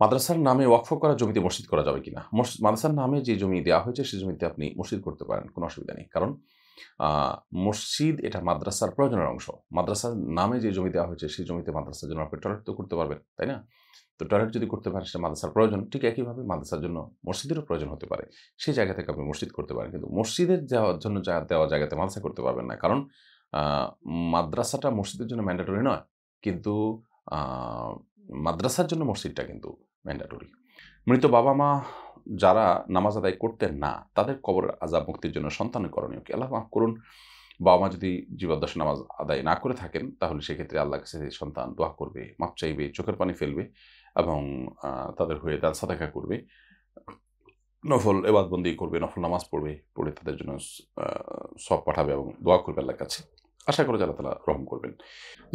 মাদ্রাসার নামে ওয়াকফ করা জমিতে মসজিদ করা যাবে কিনা মাদ্রাসার নামে যে জমি দেওয়া হয়েছে সেই জমিতে আপনি মসজিদ করতে পারেন কোনো অসুবিধা নেই কারণ মসজিদ এটা মাদ্রাসার প্রয়োজনের অংশ মাদ্রাসার নামে যে জমি দেওয়া হয়েছে সেই জমিতে মাদ্রাসার জন্য আপনি টয়লেট তো করতে পারবেন তাই না তো টয়লেট যদি করতে পারেন সেটা মাদ্রাসার প্রয়োজন ঠিক একইভাবে মাদ্রাসার জন্য মসজিদেরও প্রয়োজন হতে পারে সেই জায়গা থেকে আপনি মসজিদ করতে পারেন কিন্তু মসজিদের যাওয়ার জন্য যা দেওয়া জায়গাতে মাদ্রাসা করতে পারবেন না কারণ মাদ্রাসাটা মসজিদের জন্য ম্যান্ডেটরি নয় কিন্তু মাদ্রাসার জন্য মসজিদটা কিন্তু ম্যান্ডাটরি মৃত বাবা মা যারা নামাজ আদায় করতেন না তাদের কবর আজাব মুক্তির জন্য সন্তানের করণীয় কি আল্লাহ মাফ করুন বাবা মা যদি জীবদ্দশা নামাজ আদায় না করে থাকেন তাহলে সেক্ষেত্রে আল্লাহ কাছে সন্তান দোয়া করবে মাপ চাইবে চোখের পানি ফেলবে এবং তাদের হয়ে দান সাদাকা করবে নফল এবাদবন্দি করবে নফল নামাজ পড়বে পড়ে তাদের জন্য সব পাঠাবে এবং দোয়া করবে আল্লাহ কাছে আশা করে যারা তারা রহম করবেন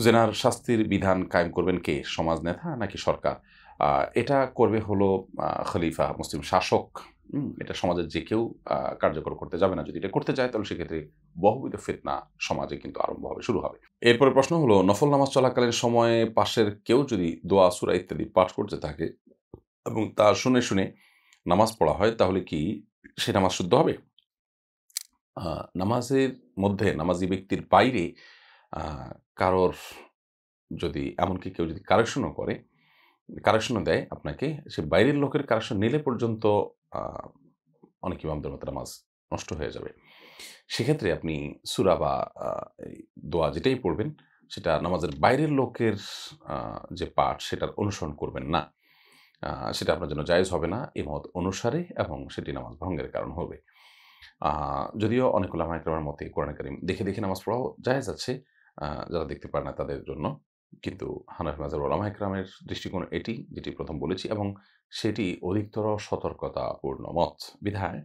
জেনার শাস্তির বিধান কায়েম করবেন কে সমাজ নেতা নাকি সরকার এটা করবে হলো খলিফা মুসলিম শাসক এটা সমাজের যে কেউ কার্যকর করতে যাবে না যদি এটা করতে যায় তাহলে সেক্ষেত্রে বহুবিধ ফিতনা সমাজে কিন্তু আরম্ভ হবে শুরু হবে এরপরে প্রশ্ন হলো নফল নামাজ চলাকালীন সময়ে পাশের কেউ যদি দোয়া সুরা ইত্যাদি পাঠ করতে থাকে এবং তা শুনে শুনে নামাজ পড়া হয় তাহলে কি সে নামাজ শুদ্ধ হবে নামাজের মধ্যে নামাজি ব্যক্তির বাইরে কারোর যদি এমনকি কেউ যদি কারেকশনও করে কারেকশনও দেয় আপনাকে সে বাইরের লোকের কারেকশন নিলে পর্যন্ত অনেক ইমামদের মতো নামাজ নষ্ট হয়ে যাবে সেক্ষেত্রে আপনি সুরা বা দোয়া যেটাই পড়বেন সেটা নামাজের বাইরের লোকের যে পাঠ সেটার অনুসরণ করবেন না সেটা আপনার জন্য জায়জ হবে না এ মত অনুসারে এবং সেটি নামাজ ভঙ্গের কারণ হবে যদিও অনেক আমার মতে কোরআন করিম দেখে দেখে নামাজ পড়াও জায়জ আছে যারা দেখতে পারে না তাদের জন্য কিন্তু হানাফি মাজার ওলামা একরামের দৃষ্টিকোণ এটি যেটি প্রথম বলেছি এবং সেটি অধিকতর সতর্কতাপূর্ণ মত বিধায়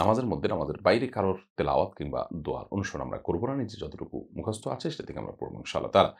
নামাজের মধ্যে আমাদের বাইরে কারোর তেলাওয়াত কিংবা দোয়ার অনুসরণ আমরা করবো না নিজে যতটুকু মুখস্থ আছে সেটা থেকে আমরা পড়বো ইনশাআল্লাহ তারা